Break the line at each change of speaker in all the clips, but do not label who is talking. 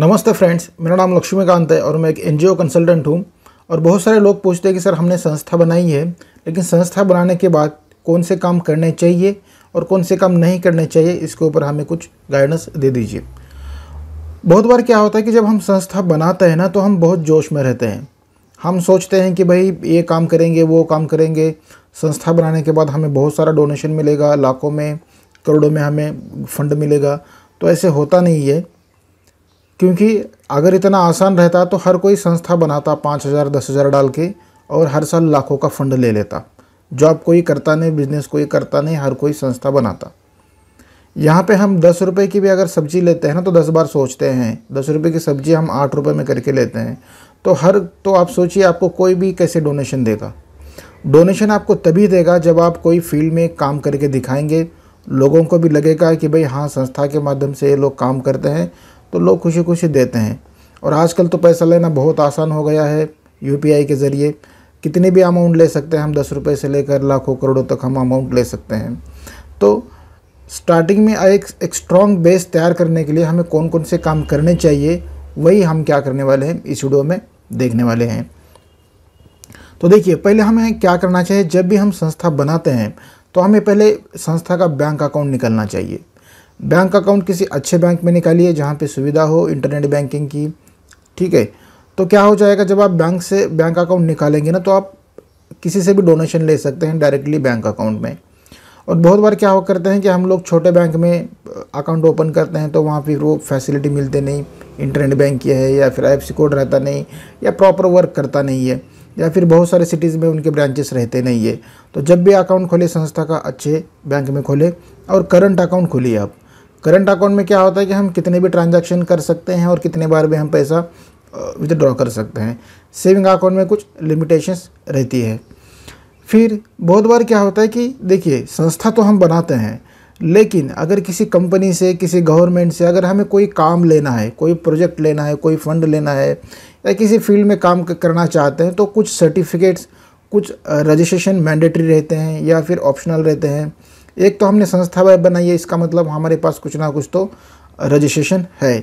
नमस्ते फ्रेंड्स मेरा नाम लक्ष्मीकांत है और मैं एक एनजीओ कंसल्टेंट हूँ और बहुत सारे लोग पूछते हैं कि सर हमने संस्था बनाई है लेकिन संस्था बनाने के बाद कौन से काम करने चाहिए और कौन से काम नहीं करने चाहिए इसके ऊपर हमें कुछ गाइडेंस दे दीजिए बहुत बार क्या होता है कि जब हम संस्था बनाते हैं ना तो हम बहुत जोश में रहते हैं हम सोचते हैं कि भाई ये काम करेंगे वो काम करेंगे संस्था बनाने के बाद हमें बहुत सारा डोनेशन मिलेगा लाखों में करोड़ों में हमें फंड मिलेगा तो ऐसे होता नहीं है क्योंकि अगर इतना आसान रहता तो हर कोई संस्था बनाता पाँच हज़ार दस हज़ार डाल के और हर साल लाखों का फंड ले लेता जॉब कोई करता नहीं बिजनेस कोई करता नहीं हर कोई संस्था बनाता यहाँ पे हम दस रुपये की भी अगर सब्ज़ी लेते हैं ना तो दस बार सोचते हैं दस रुपये की सब्ज़ी हम आठ रुपये में करके लेते हैं तो हर तो आप सोचिए आपको कोई भी कैसे डोनेशन देगा डोनेशन आपको तभी देगा जब आप कोई फील्ड में काम करके दिखाएंगे लोगों को भी लगेगा कि भाई हाँ संस्था के माध्यम से ये लोग काम करते हैं तो लोग खुशी खुशी देते हैं और आजकल तो पैसा लेना बहुत आसान हो गया है यू के ज़रिए कितने भी अमाउंट ले सकते हैं हम दस रुपये से लेकर लाखों करोड़ों तक हम अमाउंट ले सकते हैं तो स्टार्टिंग में एक एक स्ट्रॉन्ग बेस तैयार करने के लिए हमें कौन कौन से काम करने चाहिए वही हम क्या करने वाले हैं इस वीडियो में देखने वाले हैं तो देखिए पहले हमें क्या करना चाहिए जब भी हम संस्था बनाते हैं तो हमें पहले संस्था का बैंक अकाउंट निकलना चाहिए बैंक अकाउंट किसी अच्छे बैंक में निकालिए जहाँ पे सुविधा हो इंटरनेट बैंकिंग की ठीक है तो क्या हो जाएगा जब आप बैंक से बैंक अकाउंट निकालेंगे ना तो आप किसी से भी डोनेशन ले सकते हैं डायरेक्टली बैंक अकाउंट में और बहुत बार क्या हो करते हैं कि हम लोग छोटे बैंक में अकाउंट ओपन करते हैं तो वहाँ पर वो फैसिलिटी मिलते नहीं इंटरनेट बैंक की है या फिर आई कोड रहता नहीं या प्रॉपर वर्क करता नहीं है या फिर बहुत सारे सिटीज़ में उनके ब्रांचेस रहते नहीं है तो जब भी अकाउंट खोले संस्था का अच्छे बैंक में खोले और करंट अकाउंट खोलिए आप करंट अकाउंट में क्या होता है कि हम कितने भी ट्रांजैक्शन कर सकते हैं और कितने बार भी हम पैसा विदड्रॉ कर सकते हैं सेविंग अकाउंट में कुछ लिमिटेशंस रहती है फिर बहुत बार क्या होता है कि देखिए संस्था तो हम बनाते हैं लेकिन अगर किसी कंपनी से किसी गवर्नमेंट से अगर हमें कोई काम लेना है कोई प्रोजेक्ट लेना है कोई फंड लेना है या किसी फील्ड में काम करना चाहते हैं तो कुछ सर्टिफिकेट्स कुछ रजिस्ट्रेशन मैंडेटरी रहते हैं या फिर ऑप्शनल रहते हैं एक तो हमने संस्था बनाई है इसका मतलब हमारे पास कुछ ना कुछ तो रजिस्ट्रेशन है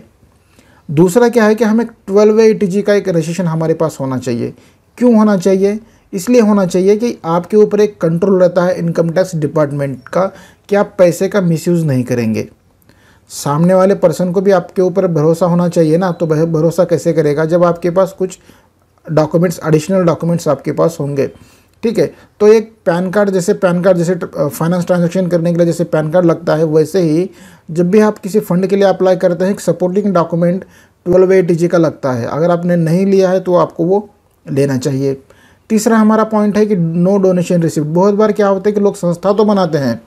दूसरा क्या है कि हमें ट्वेल्व ए टी का एक रजिस्ट्रेशन हमारे पास होना चाहिए क्यों होना चाहिए इसलिए होना चाहिए कि आपके ऊपर एक कंट्रोल रहता है इनकम टैक्स डिपार्टमेंट का कि आप पैसे का मिसयूज़ नहीं करेंगे सामने वाले पर्सन को भी आपके ऊपर भरोसा होना चाहिए ना तो वह भरोसा कैसे करेगा जब आपके पास कुछ डॉक्यूमेंट्स एडिशनल डॉक्यूमेंट्स आपके पास होंगे ठीक है तो एक पैन कार्ड जैसे पैन कार्ड जैसे फाइनेंस ट्रांजेक्शन करने के लिए जैसे पैन कार्ड लगता है वैसे ही जब भी आप किसी फंड के लिए अप्लाई करते हैं एक supporting document twelve A T का लगता है अगर आपने नहीं लिया है तो आपको वो लेना चाहिए तीसरा हमारा पॉइंट है कि नो डोनेशन रिसिप्ट बहुत बार क्या होता है कि लोग संस्था तो बनाते हैं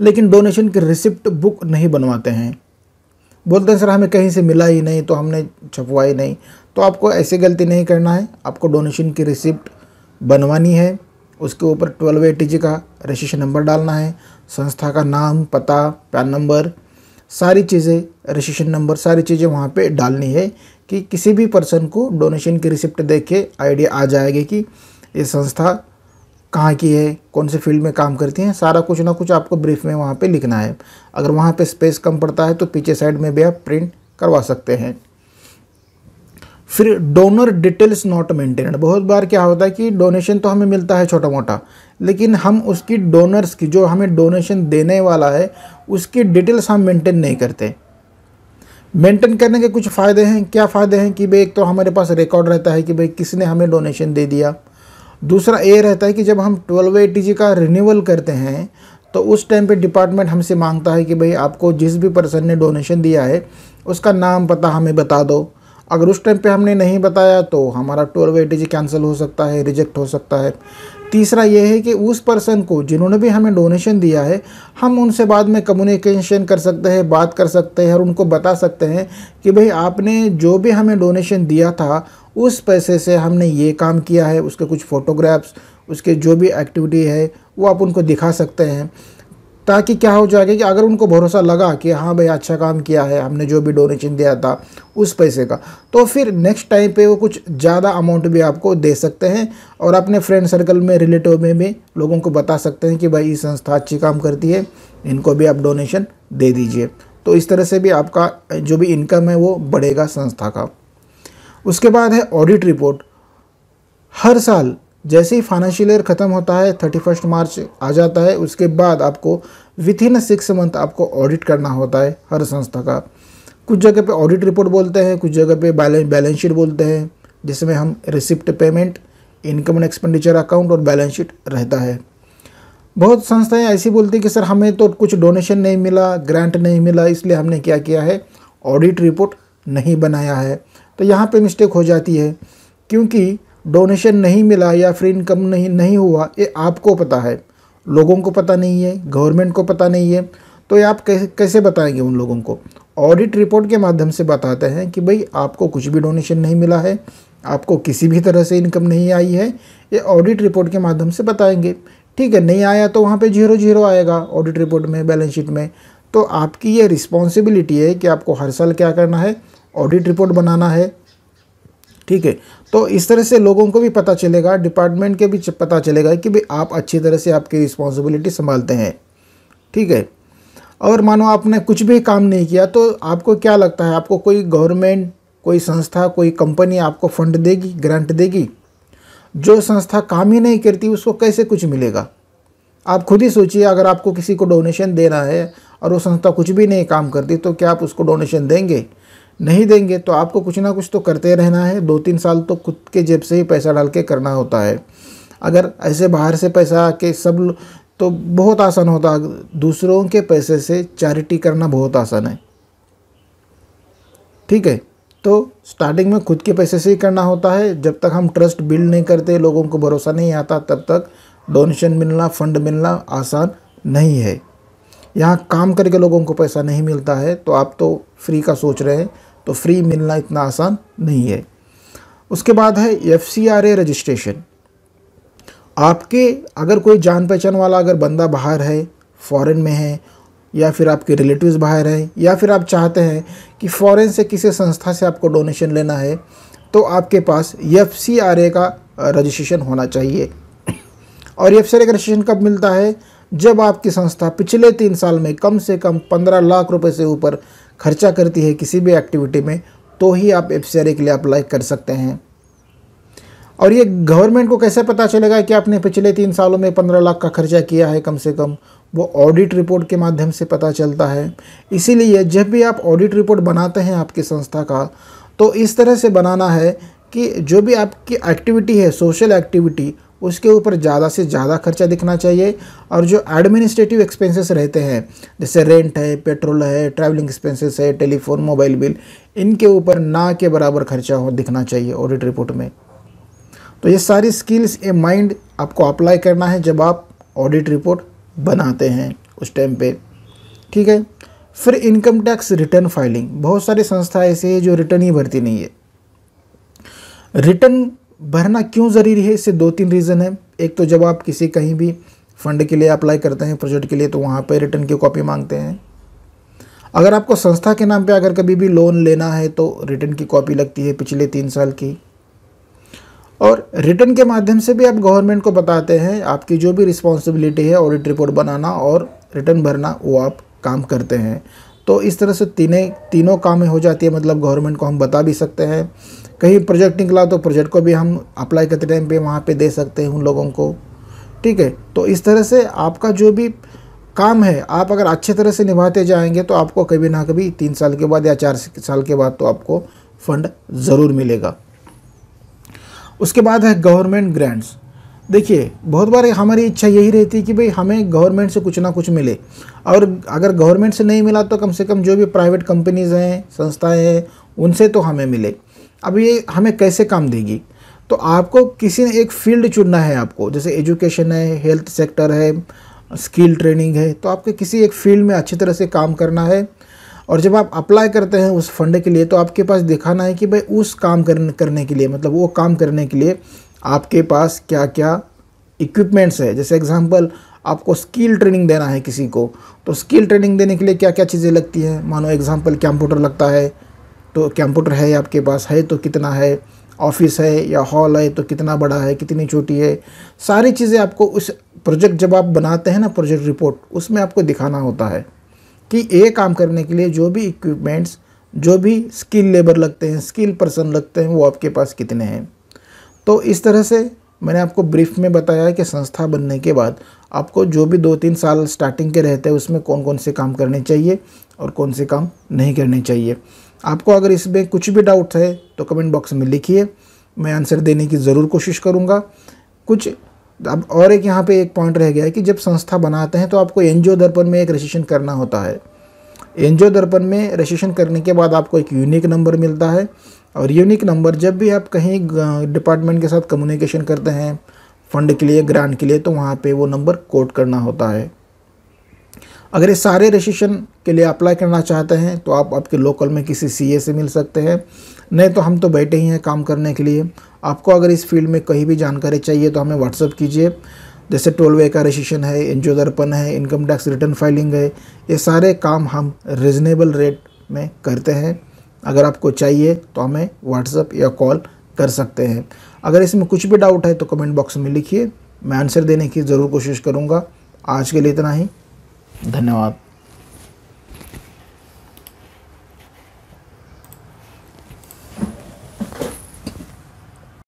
लेकिन डोनेशन की रिसिप्ट बुक नहीं बनवाते हैं बोलते हैं सर हमें कहीं से मिला ही नहीं तो हमने छपवाई नहीं तो आपको ऐसी गलती नहीं करना है आपको डोनेशन की रिसिप्ट बनवानी है उसके ऊपर ट्वेल्व एटी का रजिस्ट्रेशन नंबर डालना है संस्था का नाम पता पैन नंबर सारी चीज़ें रजिस्ट्रेशन नंबर सारी चीज़ें वहाँ पे डालनी है कि किसी भी पर्सन को डोनेशन की रिसिप्ट देख के आइडिया आ जाएगी कि ये संस्था कहाँ की है कौन से फील्ड में काम करती हैं सारा कुछ ना कुछ आपको ब्रीफ में वहाँ पे लिखना है अगर वहाँ पे स्पेस कम पड़ता है तो पीछे साइड में भी आप प्रिंट करवा सकते हैं फिर डोनर डिटेल्स नॉट मेंटेन्ड बहुत बार क्या होता है कि डोनेशन तो हमें मिलता है छोटा मोटा लेकिन हम उसकी डोनर्स की जो हमें डोनेशन देने वाला है उसकी डिटेल्स हम मेंटेन नहीं करते मेंटेन करने के कुछ फ़ायदे हैं क्या फ़ायदे हैं कि भाई एक तो हमारे पास रिकॉर्ड रहता है कि भाई किसने हमें डोनेशन दे दिया दूसरा ये रहता है कि जब हम ट्वेल्व ए का रिन्यूअल करते हैं तो उस टाइम पे डिपार्टमेंट हमसे मांगता है कि भाई आपको जिस भी पर्सन ने डोनेशन दिया है उसका नाम पता हमें बता दो अगर उस टाइम पे हमने नहीं बताया तो हमारा टूर वेटेज कैंसिल हो सकता है रिजेक्ट हो सकता है तीसरा ये है कि उस पर्सन को जिन्होंने भी हमें डोनेशन दिया है हम उनसे बाद में कम्युनिकेशन कर सकते हैं बात कर सकते हैं और उनको बता सकते हैं कि भाई आपने जो भी हमें डोनेशन दिया था उस पैसे से हमने ये काम किया है उसके कुछ फ़ोटोग्राफ्स उसके जो भी एक्टिविटी है वो आप उनको दिखा सकते हैं ताकि क्या हो जाएगा कि अगर उनको भरोसा लगा कि हाँ भाई अच्छा काम किया है हमने जो भी डोनेशन दिया था उस पैसे का तो फिर नेक्स्ट टाइम पे वो कुछ ज़्यादा अमाउंट भी आपको दे सकते हैं और अपने फ्रेंड सर्कल में रिलेटिव में भी लोगों को बता सकते हैं कि भाई ये संस्था अच्छी काम करती है इनको भी आप डोनेशन दे दीजिए तो इस तरह से भी आपका जो भी इनकम है वो बढ़ेगा संस्था का उसके बाद है ऑडिट रिपोर्ट हर साल जैसे ही फाइनेंशियल ईयर ख़त्म होता है थर्टी फर्स्ट मार्च आ जाता है उसके बाद आपको विथ इन सिक्स मंथ आपको ऑडिट करना होता है हर संस्था का कुछ जगह पे ऑडिट रिपोर्ट बोलते हैं कुछ जगह पे बैलेंस बैलेंस शीट बोलते हैं जिसमें हम receipt payment income and expenditure account और बैलेंस शीट रहता है बहुत संस्थाएं ऐसी बोलती हैं कि सर हमें तो कुछ डोनेशन नहीं मिला ग्रांट नहीं मिला इसलिए हमने क्या किया है ऑडिट रिपोर्ट नहीं बनाया है तो यहाँ पे मिस्टेक हो जाती है क्योंकि डोनेशन नहीं मिला या फ्री इनकम नहीं नहीं हुआ ये आपको पता है लोगों को पता नहीं है गवर्नमेंट को पता नहीं है तो ये आप कैसे कैसे बताएंगे उन लोगों को ऑडिट रिपोर्ट के माध्यम से बताते हैं कि भाई आपको कुछ भी डोनेशन नहीं मिला है आपको किसी भी तरह से इनकम नहीं आई है ये ऑडिट रिपोर्ट के माध्यम से बताएंगे ठीक है नहीं आया तो वहाँ पे जीरो जीरो आएगा ऑडिट रिपोर्ट में बैलेंस शीट में तो आपकी ये रिस्पॉन्सिबिलिटी है कि आपको हर साल क्या करना है ऑडिट रिपोर्ट बनाना है ठीक है तो इस तरह से लोगों को भी पता चलेगा डिपार्टमेंट के भी पता चलेगा कि भाई आप अच्छी तरह से आपकी रिस्पॉन्सिबिलिटी संभालते हैं ठीक है और मानो आपने कुछ भी काम नहीं किया तो आपको क्या लगता है आपको कोई गवर्नमेंट कोई संस्था कोई कंपनी आपको फंड देगी ग्रांट देगी जो संस्था काम ही नहीं करती उसको कैसे कुछ मिलेगा आप खुद ही सोचिए अगर आपको किसी को डोनेशन देना है और वो संस्था कुछ भी नहीं काम करती तो क्या आप उसको डोनेशन देंगे नहीं देंगे तो आपको कुछ ना कुछ तो करते रहना है दो तीन साल तो खुद के जेब से ही पैसा डाल के करना होता है अगर ऐसे बाहर से पैसा आके सब तो बहुत आसान होता दूसरों के पैसे से चैरिटी करना बहुत आसान है ठीक है तो स्टार्टिंग में खुद के पैसे से ही करना होता है जब तक हम ट्रस्ट बिल्ड नहीं करते लोगों को भरोसा नहीं आता तब तक डोनेशन मिलना फंड मिलना आसान नहीं है यहाँ काम करके लोगों को पैसा नहीं मिलता है तो आप तो फ्री का सोच रहे हैं तो फ्री मिलना इतना आसान नहीं है उसके बाद है F C R A registration आपके अगर कोई जान पहचान वाला अगर बंदा बाहर है फॉरेन में है या फिर आपके रिलेटिव्स बाहर हैं या फिर आप चाहते हैं कि फॉरेन से किसी संस्था से आपको डोनेशन लेना है तो आपके पास एफ सी आर ए का रजिस्ट्रेशन होना चाहिए और एफ सी आर ए का रजिस्ट्रेशन कब मिलता है जब आपकी संस्था पिछले तीन साल में कम से कम पंद्रह लाख रुपए से ऊपर खर्चा करती है किसी भी एक्टिविटी में तो ही आप एफ के लिए अप्लाई कर सकते हैं और ये गवर्नमेंट को कैसे पता चलेगा कि आपने पिछले तीन सालों में पंद्रह लाख का खर्चा किया है कम से कम वो ऑडिट रिपोर्ट के माध्यम से पता चलता है इसीलिए जब भी आप ऑडिट रिपोर्ट बनाते हैं आपकी संस्था का तो इस तरह से बनाना है कि जो भी आपकी एक्टिविटी है सोशल एक्टिविटी उसके ऊपर ज़्यादा से ज़्यादा खर्चा दिखना चाहिए और जो एडमिनिस्ट्रेटिव एक्सपेंसेस रहते हैं जैसे रेंट है पेट्रोल है ट्रैवलिंग एक्सपेंसेस है टेलीफोन मोबाइल बिल इनके ऊपर ना के बराबर खर्चा हो दिखना चाहिए ऑडिट रिपोर्ट में तो ये सारी स्किल्स ए माइंड आपको अप्लाई करना है जब आप ऑडिट रिपोर्ट बनाते हैं उस टाइम पर ठीक है फिर इनकम टैक्स रिटर्न फाइलिंग बहुत सारी संस्था ऐसे है जो रिटर्न ही भरती नहीं है रिटर्न भरना क्यों ज़रूरी है इससे दो तीन रीज़न है एक तो जब आप किसी कहीं भी फंड के लिए अप्लाई करते हैं प्रोजेक्ट के लिए तो वहाँ पर रिटर्न की कॉपी मांगते हैं अगर आपको संस्था के नाम पे अगर कभी भी लोन लेना है तो रिटर्न की कॉपी लगती है पिछले तीन साल की और रिटर्न के माध्यम से भी आप गवर्नमेंट को बताते हैं आपकी जो भी रिस्पॉन्सिबिलिटी है ऑडिट रिपोर्ट बनाना और रिटर्न भरना वो आप काम करते हैं तो इस तरह से तीन तीनों कामें हो जाती है मतलब गवर्नमेंट को हम बता भी सकते हैं कहीं प्रोजेक्ट निकला तो प्रोजेक्ट को भी हम अप्लाई करते टाइम पे वहाँ पे दे सकते हैं उन लोगों को ठीक है तो इस तरह से आपका जो भी काम है आप अगर अच्छे तरह से निभाते जाएंगे तो आपको कभी ना कभी तीन साल के बाद या चार साल के बाद तो आपको फंड ज़रूर मिलेगा उसके बाद है गवर्नमेंट ग्रांट्स देखिए बहुत बार हमारी इच्छा यही रहती है कि भाई हमें गवर्नमेंट से कुछ ना कुछ मिले और अगर गवर्नमेंट से नहीं मिला तो कम से कम जो भी प्राइवेट कंपनीज़ हैं संस्थाएं हैं उनसे तो हमें मिले अब ये हमें कैसे काम देगी तो आपको किसी ने एक फील्ड चुनना है आपको जैसे एजुकेशन है हेल्थ सेक्टर है स्किल ट्रेनिंग है तो आपके किसी एक फील्ड में अच्छी तरह से काम करना है और जब आप अप्लाई करते हैं उस फंड के लिए तो आपके पास दिखाना है कि भाई उस काम करने करने के लिए मतलब वो काम करने के लिए आपके पास क्या क्या इक्विपमेंट्स है जैसे एग्जांपल आपको स्किल ट्रेनिंग देना है किसी को तो स्किल ट्रेनिंग देने के लिए क्या क्या चीज़ें लगती हैं मानो एग्जांपल कंप्यूटर लगता है तो कंप्यूटर है आपके पास है तो कितना है ऑफिस है या हॉल है तो कितना बड़ा है कितनी छोटी है सारी चीज़ें आपको उस प्रोजेक्ट जब आप बनाते हैं ना प्रोजेक्ट रिपोर्ट उसमें आपको दिखाना होता है कि ये काम करने के लिए जो भी इक्विपमेंट्स जो भी स्किल लेबर लगते हैं स्किल पर्सन लगते हैं वो आपके पास कितने हैं तो इस तरह से मैंने आपको ब्रीफ में बताया है कि संस्था बनने के बाद आपको जो भी दो तीन साल स्टार्टिंग के रहते हैं उसमें कौन कौन से काम करने चाहिए और कौन से काम नहीं करने चाहिए आपको अगर इसमें कुछ भी डाउट है तो कमेंट बॉक्स में लिखिए मैं आंसर देने की ज़रूर कोशिश करूँगा कुछ अब और एक यहाँ पे एक पॉइंट रह गया है कि जब संस्था बनाते हैं तो आपको एन दर्पण में एक रजिस्ट्रेशन करना होता है एन दर्पण में रजिस्ट्रेशन करने के बाद आपको एक यूनिक नंबर मिलता है और यूनिक नंबर जब भी आप कहीं डिपार्टमेंट के साथ कम्युनिकेशन करते हैं फंड के लिए ग्रांट के लिए तो वहाँ पे वो नंबर कोट करना होता है अगर ये सारे रजिस्ट्रेशन के लिए अप्लाई करना चाहते हैं तो आप आपके लोकल में किसी सीए से मिल सकते हैं नहीं तो हम तो बैठे ही हैं काम करने के लिए आपको अगर इस फील्ड में कहीं भी जानकारी चाहिए तो हमें व्हाट्सअप कीजिए जैसे टोलवे का रजिस्ट्रेशन है एनजीओ दर्पण है इनकम टैक्स रिटर्न फाइलिंग है ये सारे काम हम रिजनेबल रेट में करते हैं अगर आपको चाहिए तो हमें व्हाट्सअप या कॉल कर सकते हैं अगर इसमें कुछ भी डाउट है तो कमेंट बॉक्स में लिखिए मैं आंसर देने की ज़रूर कोशिश करूँगा आज के लिए इतना ही धन्यवाद